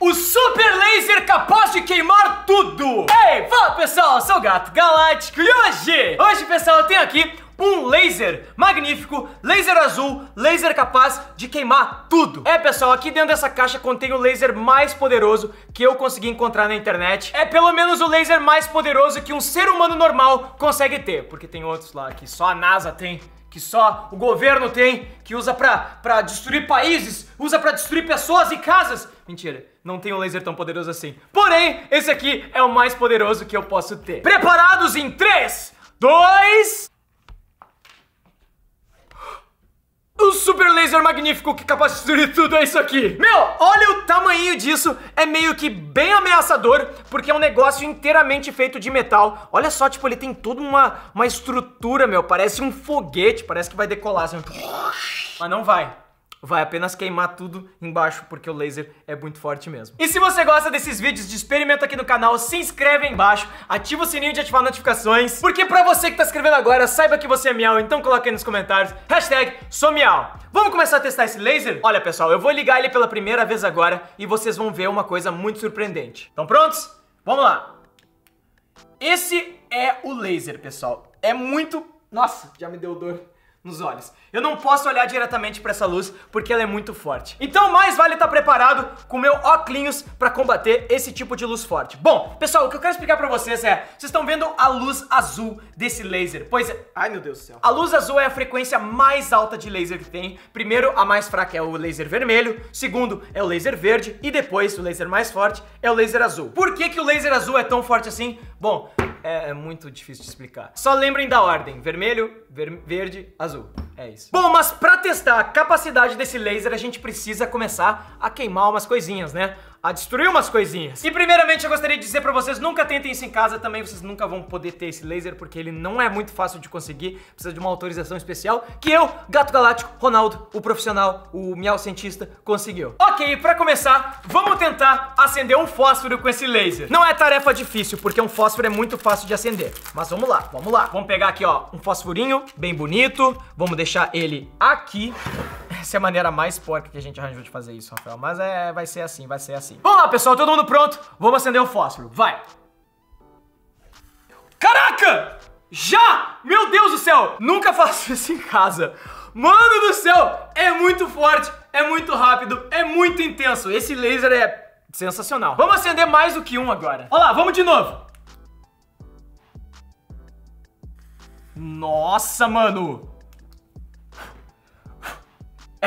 O super laser capaz de queimar tudo! Ei, fala pessoal, eu sou o Gato Galáctico e hoje, hoje pessoal, eu tenho aqui um laser magnífico, laser azul, laser capaz de queimar tudo. É, pessoal, aqui dentro dessa caixa contém o laser mais poderoso que eu consegui encontrar na internet. É pelo menos o laser mais poderoso que um ser humano normal consegue ter, porque tem outros lá que só a NASA tem que só o governo tem, que usa pra, pra destruir países, usa pra destruir pessoas e casas. Mentira, não tem um laser tão poderoso assim. Porém, esse aqui é o mais poderoso que eu posso ter. Preparados em 3, 2, um super laser magnífico que é capaz de destruir tudo é isso aqui. Meu, olha o tamanho disso, é meio que bem ameaçador, porque é um negócio inteiramente feito de metal. Olha só, tipo, ele tem toda uma, uma estrutura, meu, parece um foguete, parece que vai decolar, assim. Mas não vai vai apenas queimar tudo embaixo porque o laser é muito forte mesmo. E se você gosta desses vídeos de experimento aqui no canal, se inscreve aí embaixo, ativa o sininho de ativar notificações, porque pra você que tá escrevendo agora, saiba que você é miau, então coloca aí nos comentários, hashtag sou miau. Vamos começar a testar esse laser? Olha pessoal, eu vou ligar ele pela primeira vez agora e vocês vão ver uma coisa muito surpreendente. Estão prontos? Vamos lá! Esse é o laser, pessoal. É muito... Nossa, já me deu dor nos olhos. Eu não posso olhar diretamente para essa luz porque ela é muito forte. Então mais vale estar tá preparado com meu óculos para combater esse tipo de luz forte. Bom, pessoal, o que eu quero explicar para vocês é, vocês estão vendo a luz azul desse laser? Pois é, ai meu Deus do céu. A luz azul é a frequência mais alta de laser que tem. Primeiro, a mais fraca é o laser vermelho, segundo é o laser verde e depois o laser mais forte é o laser azul. Por que que o laser azul é tão forte assim? Bom, é, é muito difícil de explicar. Só lembrem da ordem: vermelho, ver, verde, azul. É isso. Bom, mas pra testar a capacidade desse laser, a gente precisa começar a queimar umas coisinhas, né? a destruir umas coisinhas. E primeiramente eu gostaria de dizer pra vocês, nunca tentem isso em casa, também vocês nunca vão poder ter esse laser, porque ele não é muito fácil de conseguir, precisa de uma autorização especial, que eu, Gato Galáctico, Ronaldo, o profissional, o miau cientista, conseguiu. Ok, pra começar, vamos tentar acender um fósforo com esse laser. Não é tarefa difícil, porque um fósforo é muito fácil de acender, mas vamos lá, vamos lá. Vamos pegar aqui, ó, um fósforinho bem bonito, vamos deixar ele aqui. Essa é a maneira mais porca que a gente arranjou de fazer isso, Rafael. Mas é, vai ser assim, vai ser assim. Vamos lá, pessoal, todo mundo pronto? Vamos acender o fósforo, vai! Caraca! Já! Meu Deus do céu! Nunca faço isso em casa. Mano do céu! É muito forte, é muito rápido, é muito intenso. Esse laser é sensacional. Vamos acender mais do que um agora. Olha lá, vamos de novo. Nossa, mano!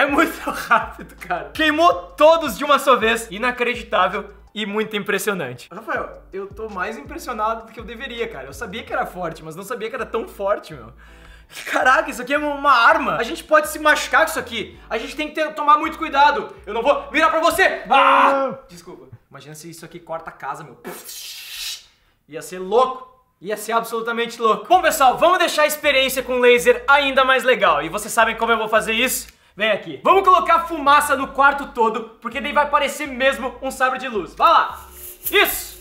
É muito rápido, cara. Queimou todos de uma só vez. Inacreditável e muito impressionante. Rafael, eu tô mais impressionado do que eu deveria, cara. Eu sabia que era forte, mas não sabia que era tão forte, meu. Caraca, isso aqui é uma arma. A gente pode se machucar com isso aqui. A gente tem que ter, tomar muito cuidado. Eu não vou virar pra você. Ah! Desculpa. Imagina se isso aqui corta a casa, meu. Ia ser louco. Ia ser absolutamente louco. Bom, pessoal, vamos deixar a experiência com laser ainda mais legal. E vocês sabem como eu vou fazer isso? Vem aqui. Vamos colocar fumaça no quarto todo, porque daí vai parecer mesmo um sabre de luz. Vai lá. Isso.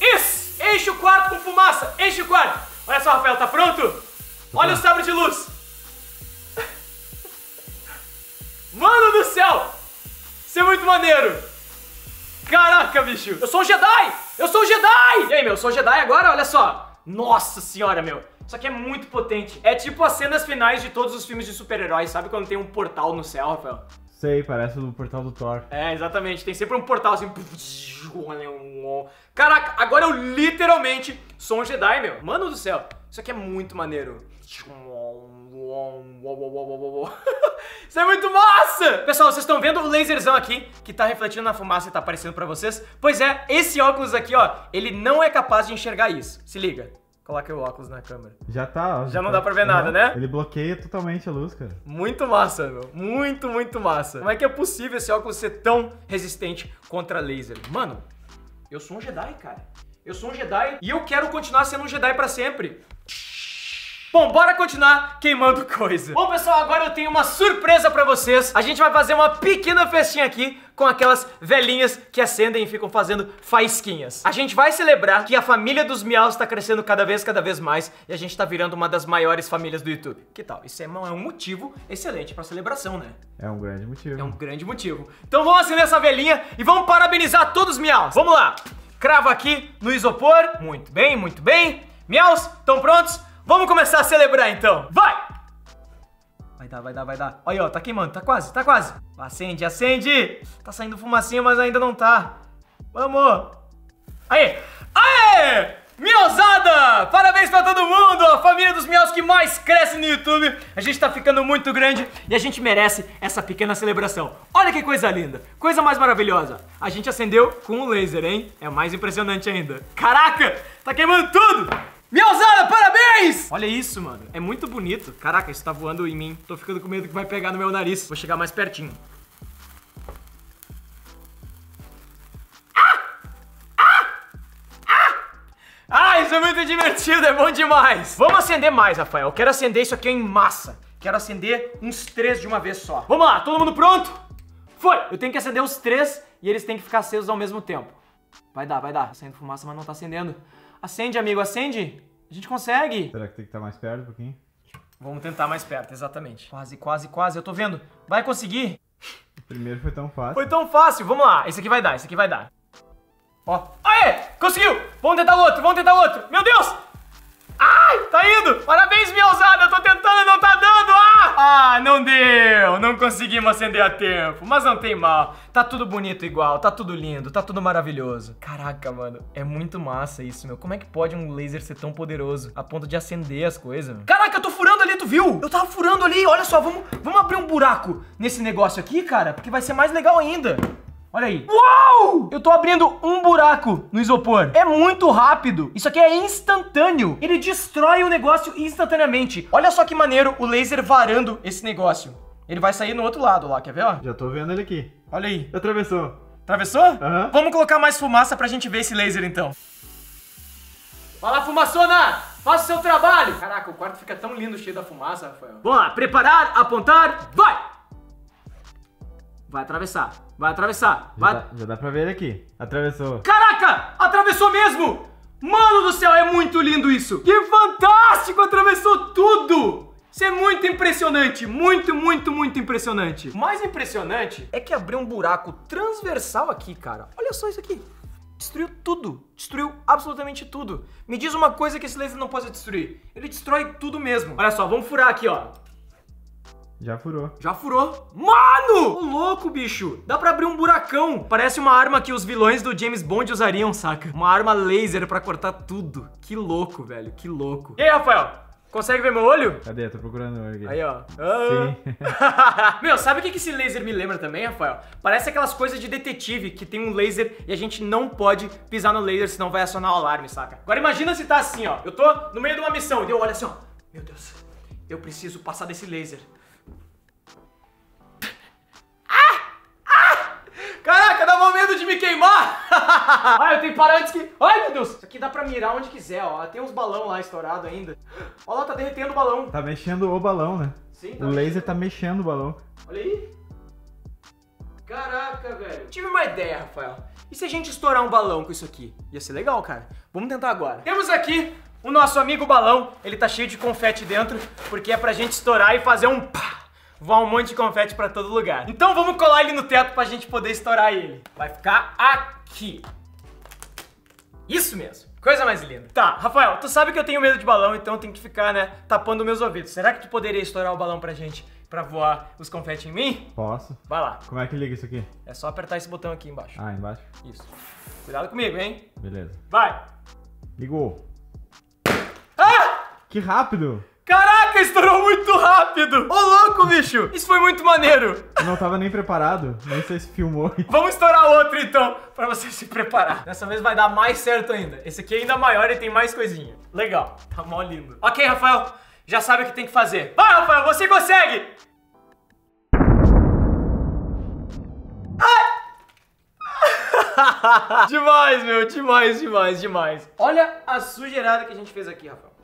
Isso. Enche o quarto com fumaça. Enche o quarto. Olha só, Rafael, tá pronto? Olha o sabre de luz. Mano do céu. Isso é muito maneiro. Caraca, bicho. Eu sou um Jedi. Eu sou um Jedi. E aí, meu, eu sou um Jedi agora, olha só. Nossa senhora, meu. Só que é muito potente. É tipo as cenas finais de todos os filmes de super-heróis, sabe? Quando tem um portal no céu, Rafael. Sei, parece o portal do Thor. É, exatamente. Tem sempre um portal assim. Caraca, agora eu literalmente sou um Jedi, meu. Mano do céu, isso aqui é muito maneiro. Isso é muito massa! Pessoal, vocês estão vendo o laserzão aqui que tá refletindo na fumaça e tá aparecendo pra vocês? Pois é, esse óculos aqui, ó, ele não é capaz de enxergar isso. Se liga. Coloquei o óculos na câmera. Já tá, ó. Já, já não tá, dá pra ver nada, né? Ele bloqueia totalmente a luz, cara. Muito massa, meu. Muito, muito massa. Como é que é possível esse óculos ser tão resistente contra laser? Mano, eu sou um Jedi, cara. Eu sou um Jedi e eu quero continuar sendo um Jedi para sempre. Bom, bora continuar queimando coisa. Bom, pessoal, agora eu tenho uma surpresa pra vocês. A gente vai fazer uma pequena festinha aqui com aquelas velhinhas que acendem e ficam fazendo faísquinhas. A gente vai celebrar que a família dos Miaus está crescendo cada vez, cada vez mais e a gente está virando uma das maiores famílias do YouTube. Que tal? Isso é, um é motivo excelente para celebração, né? É um grande motivo. É um grande motivo. Então vamos acender essa velhinha e vamos parabenizar todos os Miaus. Vamos lá! Cravo aqui no isopor. Muito bem, muito bem. Miaus, estão prontos? Vamos começar a celebrar então. Vai! Vai dar, vai dar, vai dar. Olha aí, ó, tá queimando, tá quase, tá quase. Acende, acende! Tá saindo fumacinha, mas ainda não tá. Vamos! Aê! Aê! Miauzada! Parabéns pra todo mundo! A família dos miaus que mais cresce no YouTube. A gente tá ficando muito grande e a gente merece essa pequena celebração. Olha que coisa linda! Coisa mais maravilhosa! A gente acendeu com o laser, hein? É mais impressionante ainda. Caraca! Tá queimando tudo! Miauzada, parabéns! Olha isso, mano. É muito bonito. Caraca, isso tá voando em mim. Tô ficando com medo que vai pegar no meu nariz. Vou chegar mais pertinho. Ah! ah, Ah! Ah! isso é muito divertido, é bom demais. Vamos acender mais, Rafael. quero acender isso aqui em massa. Quero acender uns três de uma vez só. Vamos lá, todo mundo pronto? Foi! Eu tenho que acender os três e eles têm que ficar acesos ao mesmo tempo. Vai dar, vai dar. Tá saindo fumaça, mas não tá acendendo. Acende, amigo, acende. A gente consegue. Será que tem que estar tá mais perto um pouquinho? Vamos tentar mais perto, exatamente. Quase, quase, quase. Eu tô vendo. Vai conseguir. O primeiro foi tão fácil. Foi tão fácil. Vamos lá. Esse aqui vai dar, esse aqui vai dar. Ó. Aê! Conseguiu! Vamos tentar outro, vamos tentar outro. Meu Deus! Ai, tá indo! Parabéns, minha ousada! Eu tô tentando, não tá dando! Ah! Ah, não deu! Não conseguimos acender a tempo. Mas não tem mal. Tá tudo bonito igual, tá tudo lindo, tá tudo maravilhoso. Caraca, mano, é muito massa isso, meu. Como é que pode um laser ser tão poderoso a ponto de acender as coisas? Caraca, eu tô furando ali, tu viu? Eu tava furando ali, olha só, vamos, vamos abrir um buraco nesse negócio aqui, cara, porque vai ser mais legal ainda. Olha aí. Uau! Eu tô abrindo um buraco no isopor. É muito rápido. Isso aqui é instantâneo. Ele destrói o negócio instantaneamente. Olha só que maneiro o laser varando esse negócio. Ele vai sair no outro lado lá, quer ver, ó? Já tô vendo ele aqui. Olha aí. Atravessou. Atravessou? Uhum. Vamos colocar mais fumaça pra gente ver esse laser, então. Fala, fumaçona! Faça o seu trabalho! Caraca, o quarto fica tão lindo cheio da fumaça, Rafael. Vamos lá, preparar, apontar, vai! Vai atravessar, vai atravessar, vai. Já dá, já dá pra ver aqui. Atravessou. Caraca! Atravessou mesmo! Mano do céu, é muito lindo isso! Que fantástico! Atravessou tudo! Isso é muito impressionante, muito, muito, muito impressionante. O mais impressionante é que abriu um buraco transversal aqui, cara. Olha só isso aqui. Destruiu tudo, destruiu absolutamente tudo. Me diz uma coisa que esse laser não pode destruir. Ele destrói tudo mesmo. Olha só, vamos furar aqui, ó. Já furou. Já furou. Mano! Ô, louco, bicho. Dá pra abrir um buracão. Parece uma arma que os vilões do James Bond usariam, saca? Uma arma laser pra cortar tudo. Que louco, velho. Que louco. E aí, Rafael? Consegue ver meu olho? Cadê? Tô procurando o aqui. Aí, ó. Ah. Sim. meu, sabe o que esse laser me lembra também, Rafael? Parece aquelas coisas de detetive que tem um laser e a gente não pode pisar no laser, senão vai acionar o alarme, saca? Agora imagina se tá assim, ó. Eu tô no meio de uma missão e eu olho assim, ó. Meu Deus, eu preciso passar desse laser. me queimar! ah, eu tenho antes que... Ai, meu Deus! Isso aqui dá pra mirar onde quiser, ó. Tem uns balão lá estourado ainda. Olha lá, tá derretendo o balão. Tá mexendo o balão, né? Sim, tá O mexendo. laser tá mexendo o balão. Olha aí. Caraca, velho. Tive uma ideia, Rafael. E se a gente estourar um balão com isso aqui? Ia ser legal, cara. Vamos tentar agora. Temos aqui o nosso amigo balão. Ele tá cheio de confete dentro, porque é pra gente estourar e fazer um pá voar um monte de confete pra todo lugar. Então vamos colar ele no teto pra gente poder estourar ele. Vai ficar aqui. Isso mesmo. Coisa mais linda. Tá, Rafael, tu sabe que eu tenho medo de balão, então eu tenho que ficar, né, tapando meus ouvidos. Será que tu poderia estourar o balão pra gente pra voar os confetes em mim? Posso. Vai lá. Como é que liga isso aqui? É só apertar esse botão aqui embaixo. Ah, embaixo? Isso. Cuidado comigo, hein? Beleza. Vai. Ligou. Ah! Que rápido. Caraca, estourou muito rápido bicho! Isso foi muito maneiro! Eu não tava nem preparado, nem sei se filmou. Vamos estourar outro então, pra você se preparar. Dessa vez vai dar mais certo ainda. Esse aqui é ainda maior e tem mais coisinha. Legal, tá mó lindo. Ok, Rafael, já sabe o que tem que fazer. Vai, Rafael, você consegue! demais, meu, demais, demais, demais. Olha a sujeirada que a gente fez aqui, Rafael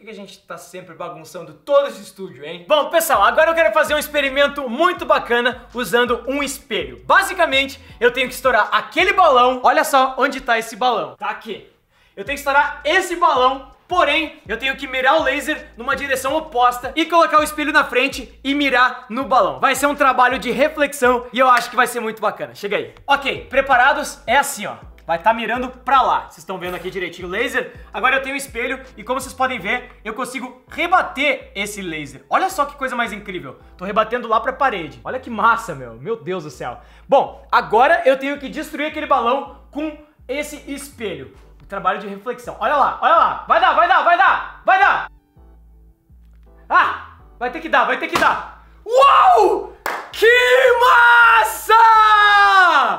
que, que a gente tá sempre bagunçando todo esse estúdio, hein? Bom, pessoal, agora eu quero fazer um experimento muito bacana usando um espelho. Basicamente, eu tenho que estourar aquele balão. Olha só onde tá esse balão. Tá aqui. Eu tenho que estourar esse balão, porém, eu tenho que mirar o laser numa direção oposta e colocar o espelho na frente e mirar no balão. Vai ser um trabalho de reflexão e eu acho que vai ser muito bacana. Chega aí. Ok, preparados? É assim, ó vai estar tá mirando pra lá. Vocês estão vendo aqui direitinho o laser. Agora eu tenho um espelho e como vocês podem ver, eu consigo rebater esse laser. Olha só que coisa mais incrível. Tô rebatendo lá pra parede. Olha que massa, meu. Meu Deus do céu. Bom, agora eu tenho que destruir aquele balão com esse espelho. Trabalho de reflexão. Olha lá, olha lá. Vai dar, vai dar, vai dar, vai dar. Ah, vai ter que dar, vai ter que dar. Uau! Que massa!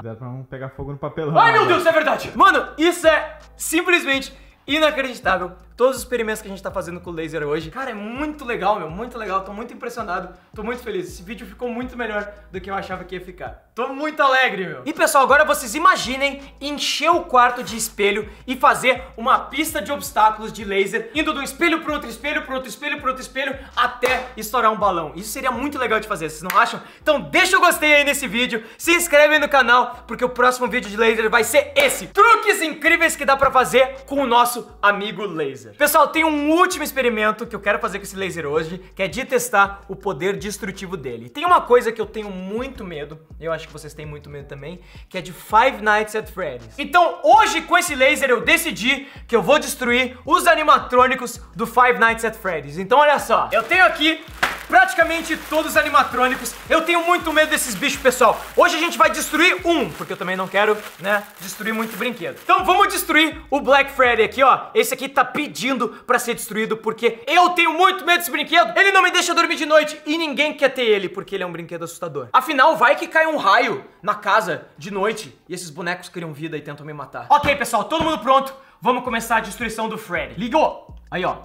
Dá pra não pegar fogo no papelão. Ai, meu né? Deus, é verdade. Mano, isso é simplesmente inacreditável todos os experimentos que a gente tá fazendo com o laser hoje. Cara, é muito legal, meu, muito legal. Tô muito impressionado, tô muito feliz. Esse vídeo ficou muito melhor do que eu achava que ia ficar. Tô muito alegre, meu. E pessoal, agora vocês imaginem encher o quarto de espelho e fazer uma pista de obstáculos de laser, indo de um espelho pro outro espelho, pro outro espelho, pro outro espelho, até estourar um balão. Isso seria muito legal de fazer, vocês não acham? Então deixa o gostei aí nesse vídeo, se inscreve no canal, porque o próximo vídeo de laser vai ser esse. Truques incríveis que dá pra fazer com o nosso amigo laser laser. Pessoal, tem um último experimento que eu quero fazer com esse laser hoje, que é de testar o poder destrutivo dele. Tem uma coisa que eu tenho muito medo, eu acho que vocês têm muito medo também, que é de Five Nights at Freddy's. Então, hoje com esse laser eu decidi que eu vou destruir os animatrônicos do Five Nights at Freddy's. Então, olha só, eu tenho aqui praticamente todos animatrônicos. Eu tenho muito medo desses bichos, pessoal. Hoje a gente vai destruir um, porque eu também não quero, né, destruir muito brinquedo. Então vamos destruir o Black Freddy aqui, ó. Esse aqui tá pedindo pra ser destruído, porque eu tenho muito medo desse brinquedo. Ele não me deixa dormir de noite e ninguém quer ter ele, porque ele é um brinquedo assustador. Afinal, vai que cai um raio na casa de noite e esses bonecos criam vida e tentam me matar. Ok, pessoal, todo mundo pronto? Vamos começar a destruição do Freddy. Ligou! Aí, ó.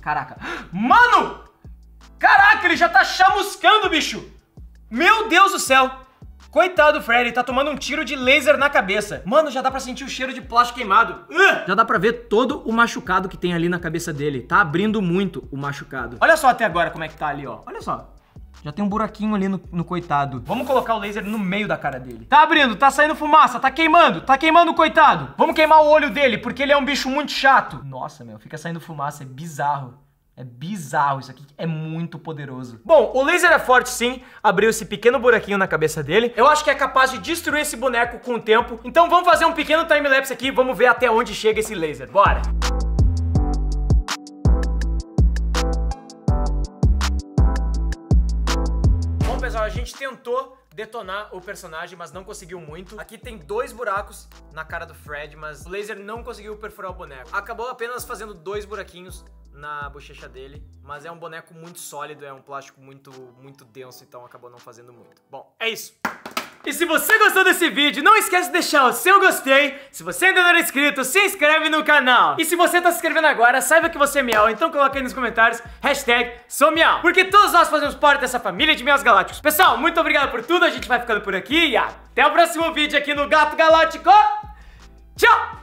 Caraca. Mano! Caraca, ele já tá chamuscando, bicho! Meu Deus do céu! Coitado do Freddy, tá tomando um tiro de laser na cabeça. Mano, já dá pra sentir o cheiro de plástico queimado. Uh! Já dá pra ver todo o machucado que tem ali na cabeça dele. Tá abrindo muito o machucado. Olha só até agora como é que tá ali, ó. Olha só. Já tem um buraquinho ali no, no, coitado. Vamos colocar o laser no meio da cara dele. Tá abrindo, tá saindo fumaça, tá queimando, tá queimando o coitado. Vamos queimar o olho dele, porque ele é um bicho muito chato. Nossa, meu, fica saindo fumaça, é bizarro. É bizarro isso aqui, é muito poderoso. Bom, o laser é forte sim, abriu esse pequeno buraquinho na cabeça dele. Eu acho que é capaz de destruir esse boneco com o tempo. Então vamos fazer um pequeno timelapse aqui, vamos ver até onde chega esse laser. Bora! Bom pessoal, a gente tentou detonar o personagem, mas não conseguiu muito. Aqui tem dois buracos na cara do Fred, mas o laser não conseguiu perfurar o boneco. Acabou apenas fazendo dois buraquinhos na bochecha dele, mas é um boneco muito sólido, é um plástico muito, muito denso, então acabou não fazendo muito. Bom, é isso. E se você gostou desse vídeo, não esquece de deixar o seu gostei. Se você ainda não é inscrito, se inscreve no canal. E se você tá se inscrevendo agora, saiba que você é miau, então coloca aí nos comentários, hashtag sou miau. Porque todos nós fazemos parte dessa família de miaus galácticos. Pessoal, muito obrigado por tudo, a gente vai ficando por aqui e até o próximo vídeo aqui no Gato Galáctico. Tchau!